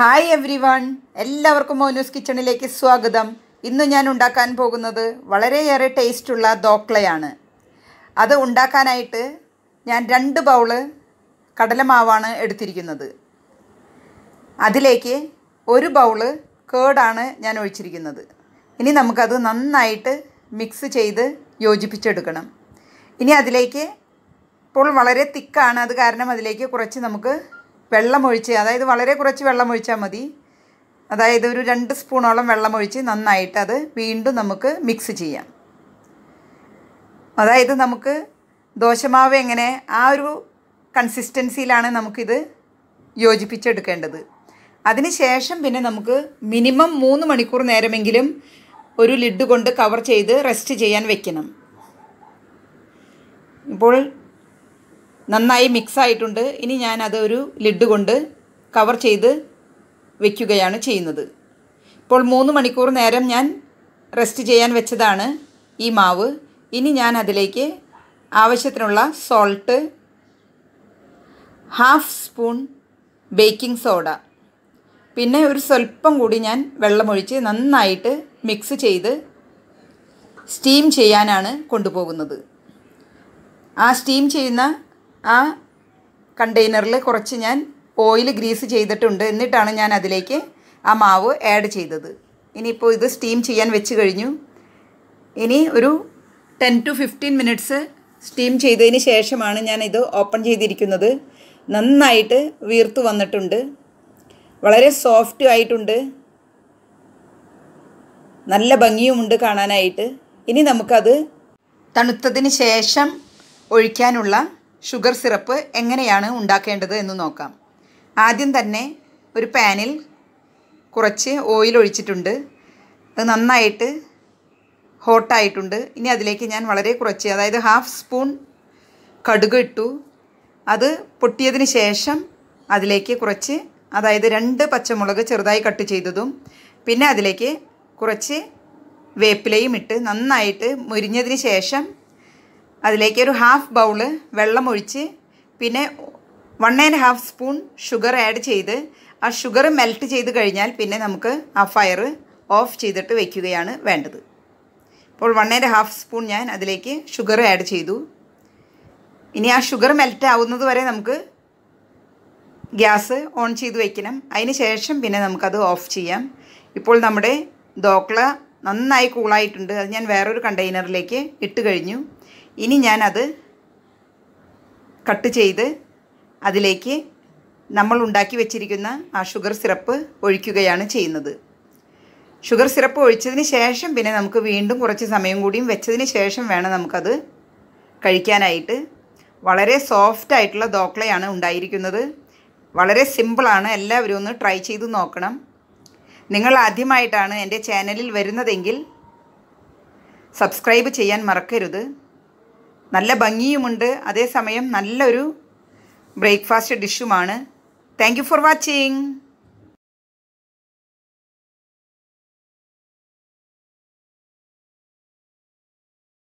hi every one എല്ലാവർക്കും മോനൂസ് കിച്ചണിലേക്ക് സ്വാഗതം ഇന്ന് ഞാൻ ഉണ്ടാക്കാൻ പോകുന്നത് വളരെയേറെ ടേസ്റ്റുള്ള ദോക്ലയാണ് അത് ഉണ്ടാക്കാനായിട്ട് ഞാൻ രണ്ട് ബൗള് കടലമാവാണ് എടുത്തിരിക്കുന്നത് അതിലേക്ക് ഒരു ബൗള് കേടാണ് ഞാൻ ഒഴിച്ചിരിക്കുന്നത് ഇനി നമുക്കത് നന്നായിട്ട് മിക്സ് ചെയ്ത് യോജിപ്പിച്ചെടുക്കണം ഇനി അതിലേക്ക് ഇപ്പോൾ വളരെ തിക്കാണ് അത് കാരണം അതിലേക്ക് കുറച്ച് നമുക്ക് വെള്ളമൊഴിച്ച് അതായത് വളരെ കുറച്ച് വെള്ളമൊഴിച്ചാൽ മതി അതായത് ഒരു രണ്ട് സ്പൂണോളം വെള്ളമൊഴിച്ച് നന്നായിട്ട് അത് വീണ്ടും നമുക്ക് മിക്സ് ചെയ്യാം അതായത് നമുക്ക് ദോശമാവ് എങ്ങനെ ആ ഒരു കൺസിസ്റ്റൻസിയിലാണ് നമുക്കിത് യോജിപ്പിച്ചെടുക്കേണ്ടത് അതിനുശേഷം പിന്നെ നമുക്ക് മിനിമം മൂന്ന് മണിക്കൂർ നേരമെങ്കിലും ഒരു ലിഡ് കൊണ്ട് കവർ ചെയ്ത് റെസ്റ്റ് ചെയ്യാൻ വെക്കണം ഇപ്പോൾ നന്നായി മിക്സ് ആയിട്ടുണ്ട് ഇനി ഞാൻ അതൊരു ഒരു ലിഡ് കൊണ്ട് കവർ ചെയ്ത് വയ്ക്കുകയാണ് ചെയ്യുന്നത് ഇപ്പോൾ മൂന്ന് മണിക്കൂർ നേരം ഞാൻ റെസ്റ്റ് ചെയ്യാൻ വെച്ചതാണ് ഈ മാവ് ഇനി ഞാൻ അതിലേക്ക് ആവശ്യത്തിനുള്ള salt half spoon baking soda പിന്നെ ഒരു സ്വല്പം കൂടി ഞാൻ വെള്ളമൊഴിച്ച് നന്നായിട്ട് മിക്സ് ചെയ്ത് സ്റ്റീം ചെയ്യാനാണ് കൊണ്ടുപോകുന്നത് ആ സ്റ്റീം ചെയ്യുന്ന ആ കണ്ടെയ്നറിൽ കുറച്ച് ഞാൻ ഓയിൽ ഗ്രീസ് ചെയ്തിട്ടുണ്ട് എന്നിട്ടാണ് ഞാൻ അതിലേക്ക് ആ മാവ് ആഡ് ചെയ്തത് ഇനിയിപ്പോൾ ഇത് സ്റ്റീം ചെയ്യാൻ വെച്ച് കഴിഞ്ഞു ഇനി ഒരു ten to fifteen minutes steam ചെയ്തതിന് ശേഷമാണ് ഞാൻ ഇത് ഓപ്പൺ ചെയ്തിരിക്കുന്നത് നന്നായിട്ട് വീർത്ത് വന്നിട്ടുണ്ട് വളരെ സോഫ്റ്റ് ആയിട്ടുണ്ട് നല്ല ഭംഗിയുമുണ്ട് കാണാനായിട്ട് ഇനി നമുക്കത് തണുത്തതിന് ശേഷം ഒഴിക്കാനുള്ള ഷുഗർ സിറപ്പ് എങ്ങനെയാണ് ഉണ്ടാക്കേണ്ടത് എന്ന് നോക്കാം ആദ്യം തന്നെ ഒരു പാനിൽ കുറച്ച് ഓയിൽ ഒഴിച്ചിട്ടുണ്ട് അത് നന്നായിട്ട് ഹോട്ടായിട്ടുണ്ട് ഇനി അതിലേക്ക് ഞാൻ വളരെ കുറച്ച് അതായത് ഹാഫ് സ്പൂൺ കടുക് ഇട്ടു അത് പൊട്ടിയതിന് ശേഷം അതിലേക്ക് കുറച്ച് അതായത് രണ്ട് പച്ചമുളക് ചെറുതായി കട്ട് ചെയ്തതും പിന്നെ അതിലേക്ക് കുറച്ച് വേപ്പിലയും ഇട്ട് നന്നായിട്ട് മുരിഞ്ഞതിന് ശേഷം അതിലേക്ക് ഒരു ഹാഫ് ബൗൾ വെള്ളമൊഴിച്ച് പിന്നെ one and half spoon sugar add ചെയ്ത് ആ ഷുഗർ മെൽറ്റ് ചെയ്ത് കഴിഞ്ഞാൽ പിന്നെ നമുക്ക് ആ ഫയർ ഓഫ് ചെയ്തിട്ട് വയ്ക്കുകയാണ് വേണ്ടത് അപ്പോൾ വൺ ആൻഡ് ഹാഫ് സ്പൂൺ ഞാൻ അതിലേക്ക് ഷുഗർ ആഡ് ചെയ്തു ഇനി ആ ഷുഗർ മെൽറ്റ് ആവുന്നത് വരെ നമുക്ക് ഗ്യാസ് ഓൺ ചെയ്ത് വയ്ക്കണം അതിന് ശേഷം പിന്നെ നമുക്കത് ഓഫ് ചെയ്യാം ഇപ്പോൾ നമ്മുടെ ദോക്ല നന്നായി കൂളായിട്ടുണ്ട് അത് ഞാൻ വേറൊരു കണ്ടെയ്നറിലേക്ക് ഇട്ട് കഴിഞ്ഞു ഇനി ഞാനത് കട്ട് ചെയ്ത് അതിലേക്ക് നമ്മൾ ഉണ്ടാക്കി വെച്ചിരിക്കുന്ന ആ ഷുഗർ സിറപ്പ് ഒഴിക്കുകയാണ് ചെയ്യുന്നത് ഷുഗർ സിറപ്പ് ഒഴിച്ചതിന് ശേഷം പിന്നെ നമുക്ക് വീണ്ടും കുറച്ച് സമയം കൂടിയും വെച്ചതിന് ശേഷം വേണം നമുക്കത് കഴിക്കാനായിട്ട് വളരെ സോഫ്റ്റ് ആയിട്ടുള്ള ദോക്ലയാണ് ഉണ്ടായിരിക്കുന്നത് വളരെ സിമ്പിളാണ് എല്ലാവരും ഒന്ന് ട്രൈ ചെയ്ത് നോക്കണം നിങ്ങൾ ആദ്യമായിട്ടാണ് എൻ്റെ ചാനലിൽ വരുന്നതെങ്കിൽ സബ്സ്ക്രൈബ് ചെയ്യാൻ മറക്കരുത് നല്ല ഭംഗിയുമുണ്ട് അതേസമയം നല്ലൊരു ബ്രേക്ക്ഫാസ്റ്റ് ഡിഷുമാണ് താങ്ക് യു ഫോർ വാച്ചിങ്